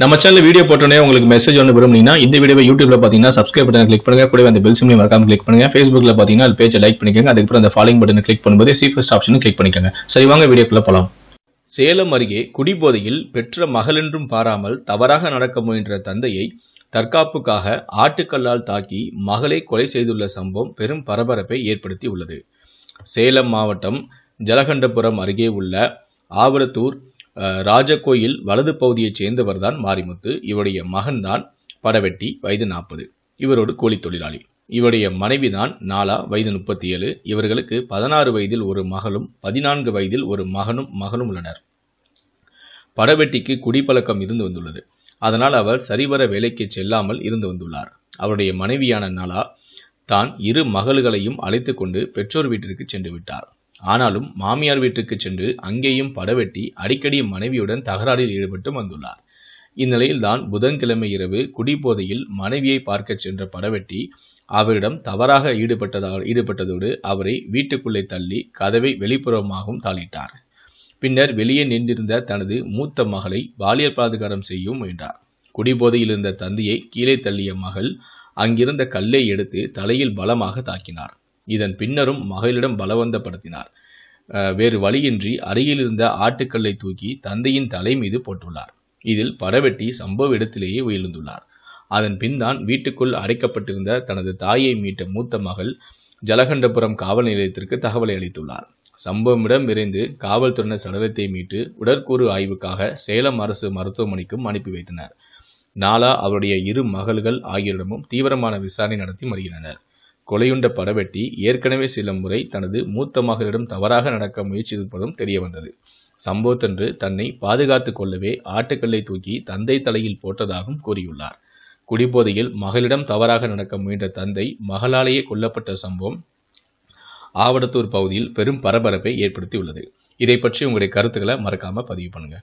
நம்ம channel video போட்டோன்னே உங்களுக்கு மெசேஜ் ஒன்று விரும்புனீங்கன்னா இந்த வீடியோ யூடியூப்ல பார்த்தீங்கன்னா சப்ஸ்கிரைப் பட்டன் கிளிக் பண்ணுங்க கூட அந்த பெல் சிம்லையும் மறக்காம கிளிக் பண்ணுங்க ஃபேஸ்புக்ல பார்த்தீங்கன்னா அது பேஜை லைக் பண்ணிக்கோங்க அதுக்கப்புறம் அந்த ஃபாலோயிங் பட்டன் கிளிக் பண்ணும்போது ஃபர்ஸ்ட் ஆப்ஷனும் கிளிக் பண்ணிக்கோங்க சரி வாங்க வீடியோக்குள்ள போகலாம் சேலம் அருகே குடிபோதையில் பெற்ற மகளென்றும் பாராமல் தவறாக நடக்க முயன்ற தந்தையை தற்காப்புக்காக ஆட்டுக்கல்லால் தாக்கி மகளை கொலை செய்துள்ள சம்பவம் பெரும் பரபரப்பை ஏற்படுத்தி உள்ளது சேலம் மாவட்டம் ஜலகண்டபுரம் அருகே உள்ள ஆவலத்தூர் ராஜகோயில் வலது பகுதியைச் சேர்ந்தவர்தான் மாரிமுத்து இவருடைய மகன்தான் படவெட்டி வயது நாற்பது இவரோடு ஒரு கூலி தொழிலாளி இவருடைய மனைவி நாலா வயது முப்பத்தி ஏழு இவர்களுக்கு பதினாறு வயதில் ஒரு மகளும் பதினான்கு வயதில் ஒரு மகனும் மகளும் உள்ளனர் படவெட்டிக்கு குடிப்பழக்கம் இருந்து வந்துள்ளது அதனால் அவர் சரிவர வேலைக்கு செல்லாமல் இருந்து வந்துள்ளார் அவருடைய மனைவியான நாலா தான் இரு மகள்களையும் அழைத்து கொண்டு பெற்றோர் வீட்டிற்கு சென்று விட்டார் ஆனாலும் மாமியார் வீட்டுக்கு சென்று அங்கேயும் படவெட்டி அடிக்கடி மனைவியுடன் தகராறில் ஈடுபட்டு வந்துள்ளார் இந்நிலையில் தான் புதன்கிழமை இரவு குடிபோதையில் மனைவியை பார்க்கச் சென்ற படவெட்டி அவரிடம் தவறாக ஈடுபட்டதாக ஈடுபட்டதோடு அவரை வீட்டுக்குள்ளே தள்ளி கதவை வெளிப்புறமாகவும் தாளிட்டார் பின்னர் வெளியே நின்றிருந்த தனது மூத்த மகளை பாலியல் பலாத்காரம் செய்யவும் முயன்றார் குடிபோதையில் இருந்த தந்தையை கீழே தள்ளிய மகள் அங்கிருந்த கல்லை எடுத்து தலையில் பலமாக தாக்கினார் இதன் பின்னரும் மகளிடம் பலவந்தப்படுத்தினார் வேறு வழியின்றி அருகில் இருந்த ஆட்டுக்கல்லை தூக்கி தந்தையின் தலை மீது போட்டுள்ளார் இதில் படவெட்டி சம்பவ இடத்திலேயே உயிர்ந்துள்ளார் அதன் பின்தான் வீட்டுக்குள் அடைக்கப்பட்டிருந்த தனது தாயை மீட்ட மூத்த மகள் ஜலகண்டபுரம் காவல் நிலையத்திற்கு தகவலை அளித்துள்ளார் சம்பவமிடம் விரைந்து காவல்துறையினர் சடலத்தை மீட்டு உடற்கூறு ஆய்வுக்காக சேலம் அரசு மருத்துவமனைக்கும் அனுப்பி வைத்தனர் நாளா அவருடைய இரு மகள்கள் ஆகியோரிடமும் தீவிரமான விசாரணை நடத்தி வருகின்றனர் கொலையுண்ட படவெட்டி ஏற்கனவே சில முறை தனது மூத்த மகளிடம் தவறாக நடக்க முயற்சித்திருப்பதும் தெரியவந்தது சம்பவத்தன்று தன்னை பாதுகாத்துக் கொள்ளவே ஆட்டுக்கல்லை தூக்கி தந்தை தலையில் போட்டதாகவும் கூறியுள்ளார் குடிபோதையில் மகளிடம் தவறாக நடக்க முயன்ற தந்தை மகளாலேயே கொல்லப்பட்ட சம்பவம் ஆவடத்தூர் பகுதியில் பெரும் பரபரப்பை ஏற்படுத்தியுள்ளது இதை பற்றி உங்களுடைய கருத்துக்களை மறக்காம பதிவு பண்ணுங்க